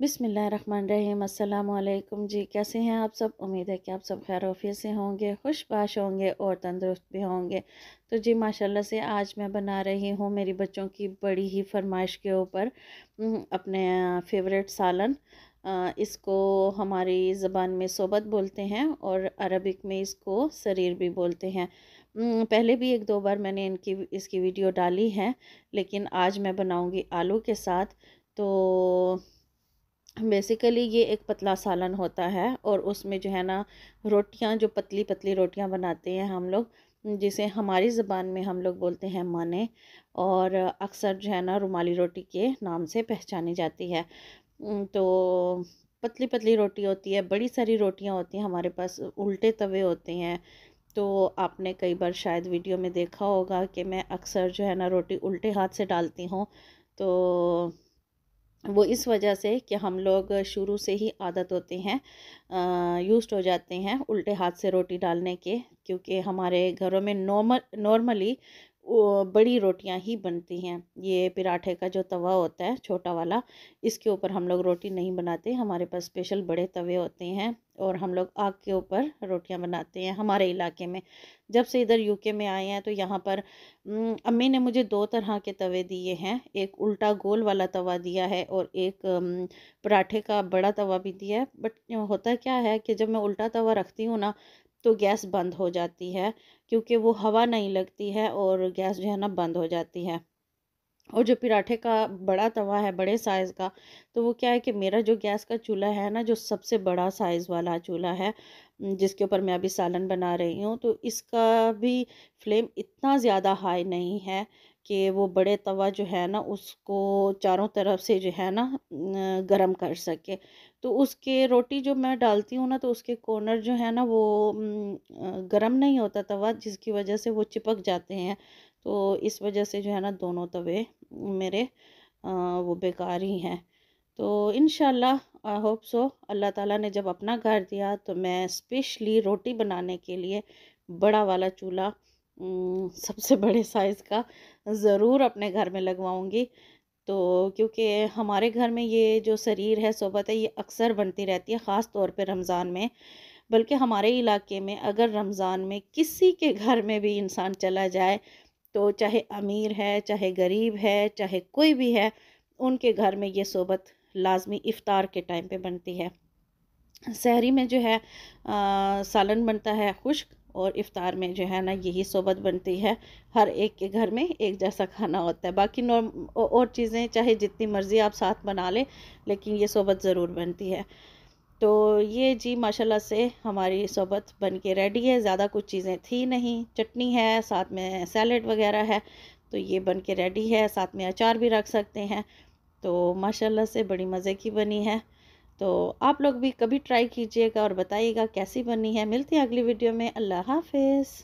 बिसमीम् अल्लाम जी कैसे हैं आप सब उम्मीद है कि आप सब खैर से होंगे खुशबाश होंगे और तंदुरुस्त भी होंगे तो जी माशाल्लाह से आज मैं बना रही हूँ मेरी बच्चों की बड़ी ही फरमाइश के ऊपर अपने फेवरेट सालन इसको हमारी ज़बान में सोबत बोलते हैं और अरबिक में इसको शरीर भी बोलते हैं पहले भी एक दो बार मैंने इनकी इसकी वीडियो डाली है लेकिन आज मैं बनाऊँगी आलू के साथ तो बेसिकली ये एक पतला सालन होता है और उसमें जो है ना रोटियां जो पतली पतली रोटियां बनाते हैं हम लोग जिसे हमारी ज़बान में हम लोग बोलते हैं माने और अक्सर जो है ना रुमाली रोटी के नाम से पहचानी जाती है तो पतली पतली रोटी होती है बड़ी सारी रोटियां होती हैं हमारे पास उल्टे तवे होते हैं तो आपने कई बार शायद वीडियो में देखा होगा कि मैं अक्सर जो है ना रोटी उल्टे हाथ से डालती हूँ तो वो इस वजह से कि हम लोग शुरू से ही आदत होते हैं यूज्ड हो जाते हैं उल्टे हाथ से रोटी डालने के क्योंकि हमारे घरों में नॉर्मल नॉर्मली बड़ी रोटियां ही बनती हैं ये पराठे का जो तवा होता है छोटा वाला इसके ऊपर हम लोग रोटी नहीं बनाते हमारे पास स्पेशल बड़े तवे होते हैं और हम लोग आग के ऊपर रोटियां बनाते हैं हमारे इलाके में जब से इधर यूके में आए हैं तो यहाँ पर अम्मी ने मुझे दो तरह के तवे दिए हैं एक उल्टा गोल वाला तवा दिया है और एक पराठे का बड़ा तवा भी दिया है बट होता क्या है कि जब मैं उल्टा तवा रखती हूँ ना तो गैस बंद हो जाती है क्योंकि वो हवा नहीं लगती है और गैस जो है ना बंद हो जाती है और जो पराठे का बड़ा तवा है बड़े साइज़ का तो वो क्या है कि मेरा जो गैस का चूल्हा है ना जो सबसे बड़ा साइज़ वाला चूल्हा है जिसके ऊपर मैं अभी सालन बना रही हूँ तो इसका भी फ्लेम इतना ज़्यादा हाई नहीं है कि वो बड़े तवा जो है ना उसको चारों तरफ से जो है ना गरम कर सके तो उसके रोटी जो मैं डालती हूँ ना तो उसके कॉर्नर जो है ना वो गरम नहीं होता तवा जिसकी वजह से वो चिपक जाते हैं तो इस वजह से जो है ना दोनों तवे मेरे वो बेकार ही हैं तो इन आई होप सो अल्लाह ताला ने जब अपना घर दिया तो मैं स्पेशली रोटी बनाने के लिए बड़ा वाला चूल्हा सबसे बड़े साइज़ का ज़रूर अपने घर में लगवाऊँगी तो क्योंकि हमारे घर में ये जो शरीर है सोबत है ये अक्सर बनती रहती है ख़ास तौर पे रमज़ान में बल्कि हमारे इलाके में अगर रमज़ान में किसी के घर में भी इंसान चला जाए तो चाहे अमीर है चाहे गरीब है चाहे कोई भी है उनके घर में ये सोबत लाजमी इफ़ार के टाइम पर बनती है शहरी में जो है आ, सालन बनता है खुश्क और इफ़ार में जो है ना यही सोबत बनती है हर एक के घर में एक जैसा खाना होता है बाकी नॉर्म और चीज़ें चाहे जितनी मर्ज़ी आप साथ बना लें लेकिन ये सोबत ज़रूर बनती है तो ये जी माशाल्लाह से हमारी सोबत बन के रेडी है ज़्यादा कुछ चीज़ें थी नहीं चटनी है साथ में सैलड वगैरह है तो ये बन के रेडी है साथ में अचार भी रख सकते हैं तो माशाला से बड़ी मज़े की बनी है तो आप लोग भी कभी ट्राई कीजिएगा और बताइएगा कैसी बनी है मिलती है अगली वीडियो में अल्लाह हाफिज़